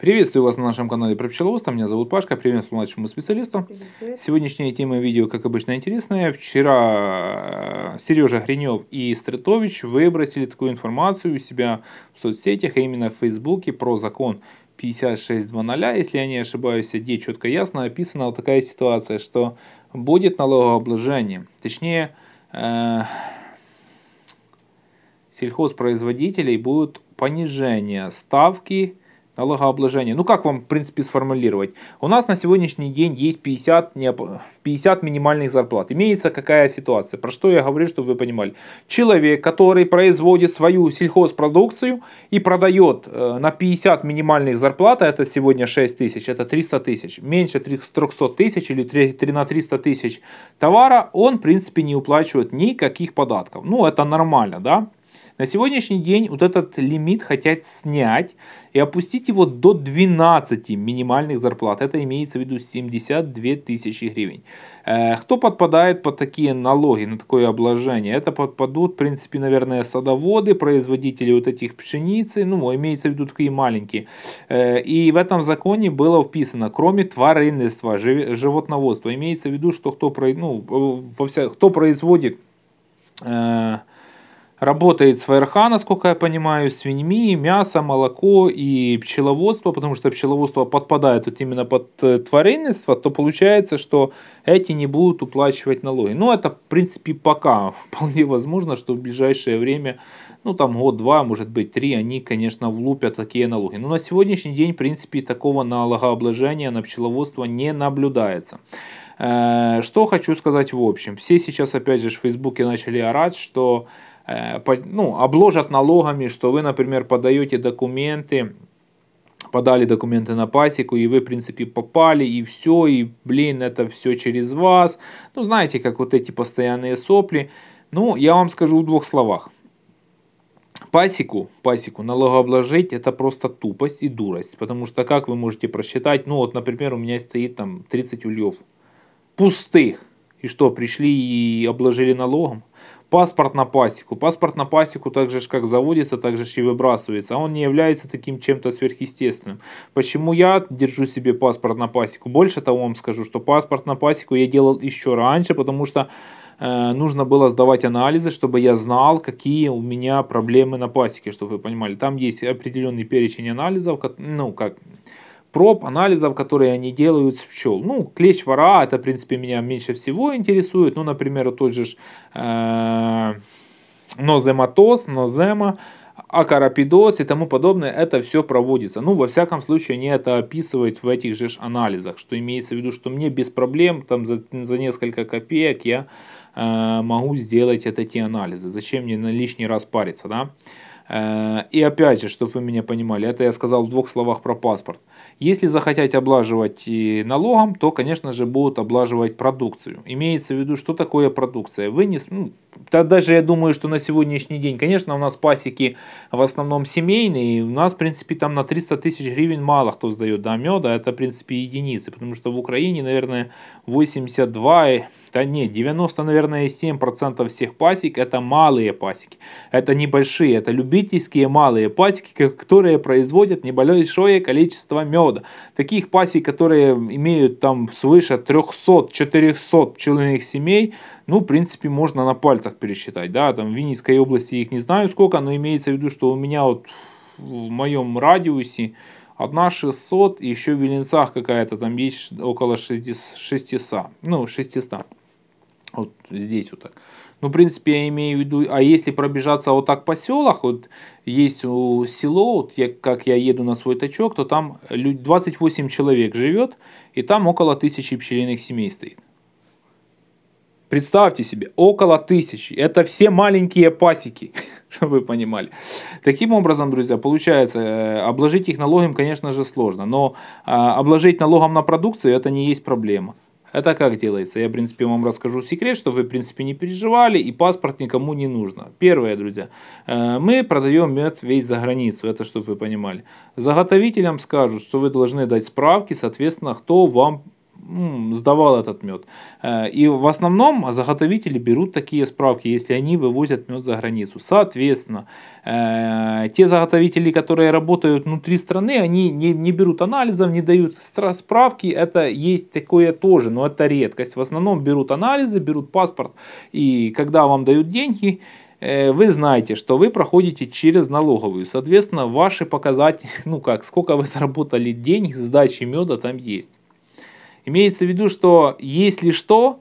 Приветствую вас на нашем канале про пчеловодство. Меня зовут Пашка, привет младшему специалисту. Сегодняшняя тема видео, как обычно, интересная. Вчера э, Сережа Гринев и Стретович выбросили такую информацию у себя в соцсетях, а именно в Фейсбуке, про закон 56.2.0. Если я не ошибаюсь, где четко ясно описана вот такая ситуация, что будет налогообложение. Точнее, э, сельхозпроизводителей будут понижение ставки налогообложения. Ну как вам, в принципе, сформулировать? У нас на сегодняшний день есть 50, 50 минимальных зарплат. Имеется какая ситуация? Про что я говорю, чтобы вы понимали. Человек, который производит свою сельхозпродукцию и продает э, на 50 минимальных зарплат, а это сегодня 6 тысяч, это 300 тысяч, меньше 300 тысяч или 3, 3 на 300 тысяч товара, он, в принципе, не уплачивает никаких податков. Ну, это нормально, да? На сегодняшний день вот этот лимит хотят снять и опустить его до 12 минимальных зарплат. Это имеется в виду 72 тысячи гривен. Э, кто подпадает под такие налоги, на такое обложение? Это подпадут, в принципе, наверное, садоводы, производители вот этих пшеницы, ну, имеется в виду такие маленькие. Э, и в этом законе было вписано, кроме тваринства, животноводства, имеется в виду, что кто, ну, во вся, кто производит э, Работает с ВРХ, насколько я понимаю, с свиньми, мясо, молоко и пчеловодство, потому что пчеловодство подпадает вот именно под э, творенничество, то получается, что эти не будут уплачивать налоги. Но ну, это, в принципе, пока вполне возможно, что в ближайшее время, ну там год-два, может быть три, они, конечно, влупят такие налоги. Но на сегодняшний день, в принципе, такого налогообложения на пчеловодство не наблюдается. Э, что хочу сказать в общем. Все сейчас, опять же, в Фейсбуке начали орать, что ну, обложат налогами, что вы, например, подаете документы, подали документы на пасеку, и вы, в принципе, попали, и все, и, блин, это все через вас. Ну, знаете, как вот эти постоянные сопли. Ну, я вам скажу в двух словах. Пасеку, пасеку налогообложить это просто тупость и дурость, потому что как вы можете просчитать, ну вот, например, у меня стоит там 30 ульев пустых, и что, пришли и обложили налогом? Паспорт на пасеку. Паспорт на пасеку также же как заводится, так же и выбрасывается. А он не является таким чем-то сверхъестественным. Почему я держу себе паспорт на пасеку? Больше того вам скажу, что паспорт на пасеку я делал еще раньше, потому что э, нужно было сдавать анализы, чтобы я знал, какие у меня проблемы на пасеке, чтобы вы понимали. Там есть определенный перечень анализов, ну, как проб, анализов, которые они делают с пчел. Ну, клещ вора, это, в принципе, меня меньше всего интересует. Ну, например, тот же э, нозематоз, нозема, акарапидоз и тому подобное, это все проводится. Ну, во всяком случае, они это описывают в этих же анализах, что имеется в виду, что мне без проблем, там, за, за несколько копеек я э, могу сделать эти анализы. Зачем мне на лишний раз париться, да? Э, и опять же, чтобы вы меня понимали, это я сказал в двух словах про паспорт. Если захотят облаживать налогом, то, конечно же, будут облаживать продукцию. Имеется в виду, что такое продукция. Вы не, ну, да, даже я думаю, что на сегодняшний день, конечно, у нас пасеки в основном семейные. У нас, в принципе, там на 300 тысяч гривен мало кто сдает до меда. Это, в принципе, единицы. Потому что в Украине, наверное, 82 а нет, 90, наверное, 7% всех пасек это малые пасеки. Это небольшие, это любительские малые пасеки, которые производят небольшое количество меда. Таких пасек, которые имеют там свыше 300-400 пчелиных семей, ну, в принципе, можно на пальцах пересчитать, да, там в Винницкой области их не знаю сколько, но имеется в виду, что у меня вот в моем радиусе одна 600, еще в Веленцах какая-то там есть около 600, ну, 600. Вот здесь вот так. Ну, в принципе, я имею в виду, а если пробежаться вот так по селах, вот есть село, вот я, как я еду на свой тачок, то там 28 человек живет, и там около тысячи пчелиных семей стоит. Представьте себе, около тысячи. Это все маленькие пасеки, чтобы вы понимали. Таким образом, друзья, получается, э, обложить их налогом, конечно же, сложно. Но а, обложить налогом на продукцию, это не есть проблема. Это как делается? Я, в принципе, вам расскажу секрет, чтобы вы, в принципе, не переживали, и паспорт никому не нужно. Первое, друзья, э, мы продаем мед весь за границу, это чтобы вы понимали. Заготовителям скажут, что вы должны дать справки, соответственно, кто вам ну, сдавал этот мед. Э, и в основном заготовители берут такие справки, если они вывозят мед за границу. Соответственно, э, те заготовители, которые работают внутри страны, они не, не берут анализов, не дают справки. Это есть такое тоже, но это редкость. В основном берут анализы, берут паспорт. И когда вам дают деньги, э, вы знаете, что вы проходите через налоговую. Соответственно, ваши показатели, ну как, сколько вы заработали денег сдачи меда там есть. Имеется в виду, что если что,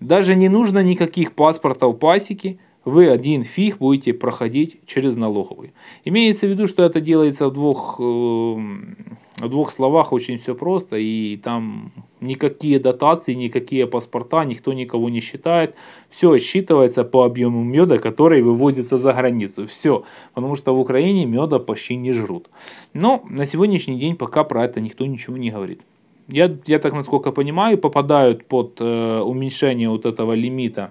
даже не нужно никаких паспортов пасеки, вы один фиг будете проходить через налоговую. Имеется в виду, что это делается в двух, эм, в двух словах, очень все просто, и там никакие дотации, никакие паспорта, никто никого не считает. Все считывается по объему меда, который вывозится за границу. Все, потому что в Украине меда почти не жрут. Но на сегодняшний день пока про это никто ничего не говорит я, я так насколько понимаю, попадают под э, уменьшение вот этого лимита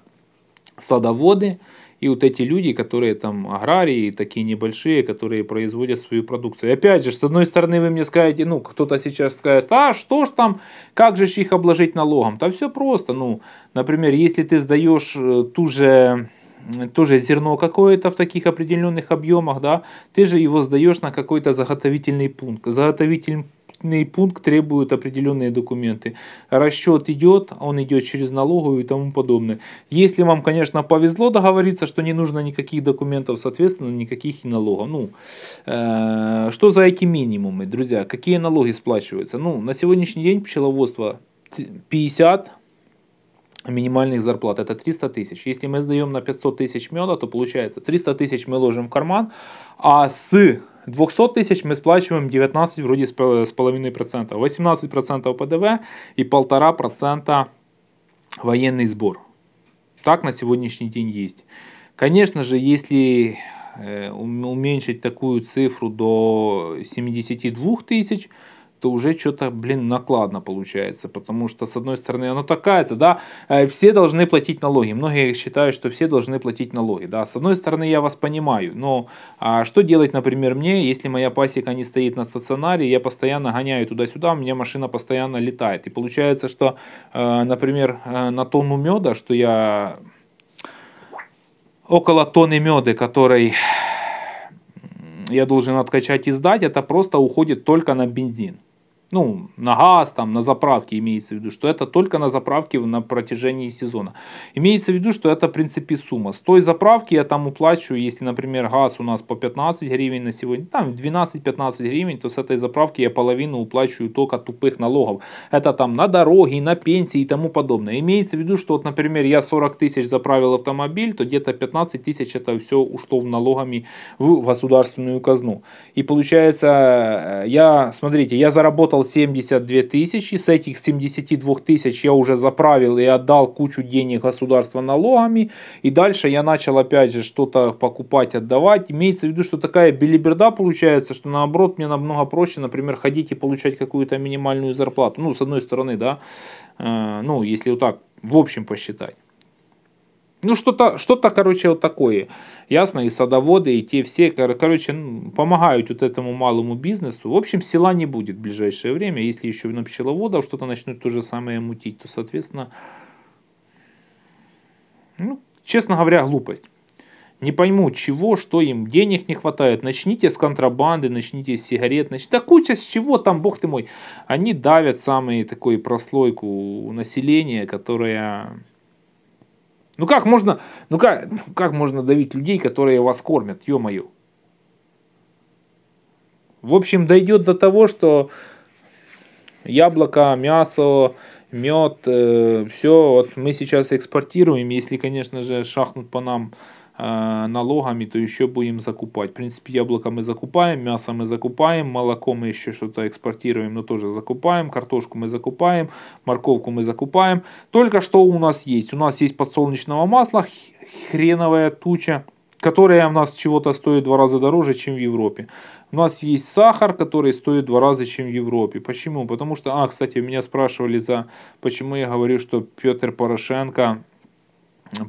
садоводы и вот эти люди, которые там аграрии, такие небольшие, которые производят свою продукцию. И опять же, с одной стороны, вы мне скажете, ну, кто-то сейчас скажет, а что ж там, как же их обложить налогом? Там все просто, ну, например, если ты сдаешь э, ту же тоже зерно какое-то в таких определенных объемах, да, ты же его сдаешь на какой-то заготовительный пункт. Заготовительный пропускной пункт требует определенные документы. Расчет идет, он идет через налоговую и тому подобное. Если вам, конечно, повезло договориться, что не нужно никаких документов, соответственно, никаких и налогов. Ну, э, что за эти минимумы, друзья? Какие налоги сплачиваются? Ну, на сегодняшний день пчеловодство 50 минимальных зарплат. Это 300 тысяч. Если мы сдаем на 500 тысяч меда, то получается 300 тысяч мы ложим в карман, а с 200 тысяч мы сплачиваем 19 вроде с половиной процента, 18 процентов ПДВ и полтора процента военный сбор. Так на сегодняшний день есть. Конечно же, если э, уменьшить такую цифру до 72 тысяч, то уже что-то, блин, накладно получается. Потому что, с одной стороны, оно так кается, да, э, все должны платить налоги. Многие считают, что все должны платить налоги, да. С одной стороны, я вас понимаю, но а что делать, например, мне, если моя пасека не стоит на стационаре, я постоянно гоняю туда-сюда, у меня машина постоянно летает. И получается, что, э, например, э, на тонну меда, что я около тонны меда, который я должен откачать и сдать, это просто уходит только на бензин ну, на газ, там, на заправке имеется в виду, что это только на заправке на протяжении сезона. Имеется в виду, что это, в принципе, сумма. С той заправки я там уплачу, если, например, газ у нас по 15 гривен на сегодня, там 12-15 гривен, то с этой заправки я половину уплачиваю только тупых налогов. Это там на дороги, на пенсии и тому подобное. Имеется в виду, что, вот, например, я 40 тысяч заправил автомобиль, то где-то 15 тысяч это все ушло в налогами в государственную казну. И получается, э, я, смотрите, я заработал заработал 72 тысячи, с этих 72 тысяч я уже заправил и отдал кучу денег государства налогами, и дальше я начал опять же что-то покупать, отдавать. Имеется в виду, что такая билиберда получается, что наоборот мне намного проще, например, ходить и получать какую-то минимальную зарплату. Ну, с одной стороны, да, э, ну, если вот так в общем посчитать. Ну, что-то, что-то, короче, вот такое. Ясно, и садоводы, и те все, короче, ну, помогают вот этому малому бизнесу. В общем, села не будет в ближайшее время. Если еще на пчеловодов что-то начнут то же самое мутить, то, соответственно, ну, честно говоря, глупость. Не пойму, чего, что им, денег не хватает. Начните с контрабанды, начните с сигарет, начните. Да куча с чего там, бог ты мой. Они давят самую такую прослойку населения, которая ну как можно, ну как, как можно давить людей, которые вас кормят, ё-моё? В общем, дойдет до того, что яблоко, мясо, мед, э, все вот мы сейчас экспортируем, если, конечно же, шахнут по нам налогами, то еще будем закупать. В принципе, яблоко мы закупаем, мясо мы закупаем, молоко мы еще что-то экспортируем, но тоже закупаем, картошку мы закупаем, морковку мы закупаем. Только что у нас есть? У нас есть подсолнечного масла, хреновая туча, которая у нас чего-то стоит в два раза дороже, чем в Европе. У нас есть сахар, который стоит в два раза, чем в Европе. Почему? Потому что, а, кстати, меня спрашивали за, почему я говорю, что Петр Порошенко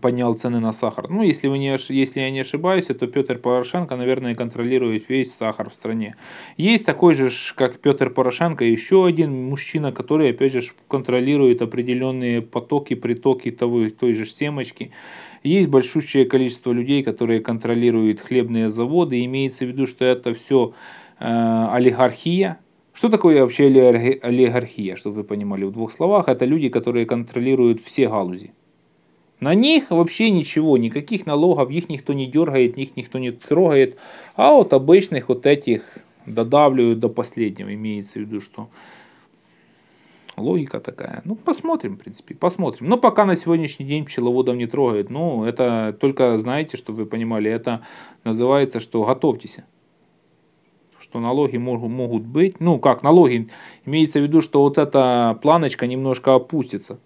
поднял цены на сахар. Ну, если, вы не, если я не ошибаюсь, то Петр Порошенко, наверное, контролирует весь сахар в стране. Есть такой же, как Петр Порошенко, еще один мужчина, который, опять же, контролирует определенные потоки, притоки того, той же семочки. Есть большущее количество людей, которые контролируют хлебные заводы. Имеется в виду, что это все э, олигархия, что такое вообще олигархия, чтобы вы понимали? В двух словах, это люди, которые контролируют все галузи. На них вообще ничего, никаких налогов, их никто не дергает, их никто не трогает. А вот обычных вот этих додавливают до последнего, имеется в виду, что логика такая. Ну, посмотрим, в принципе, посмотрим. Но пока на сегодняшний день пчеловодов не трогает. Ну, это только, знаете, чтобы вы понимали, это называется, что готовьтесь. Что налоги могут, могут быть. Ну, как налоги, имеется в виду, что вот эта планочка немножко опустится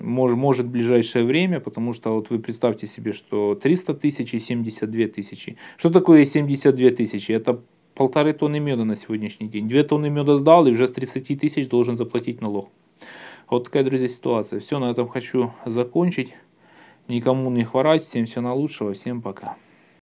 может может в ближайшее время, потому что вот вы представьте себе, что 300 тысяч и 72 тысячи. Что такое 72 тысячи? Это полторы тонны меда на сегодняшний день. Две тонны меда сдал и уже с 30 тысяч должен заплатить налог. Вот такая, друзья, ситуация. Все, на этом хочу закончить. Никому не хворать, всем всего наилучшего, всем пока.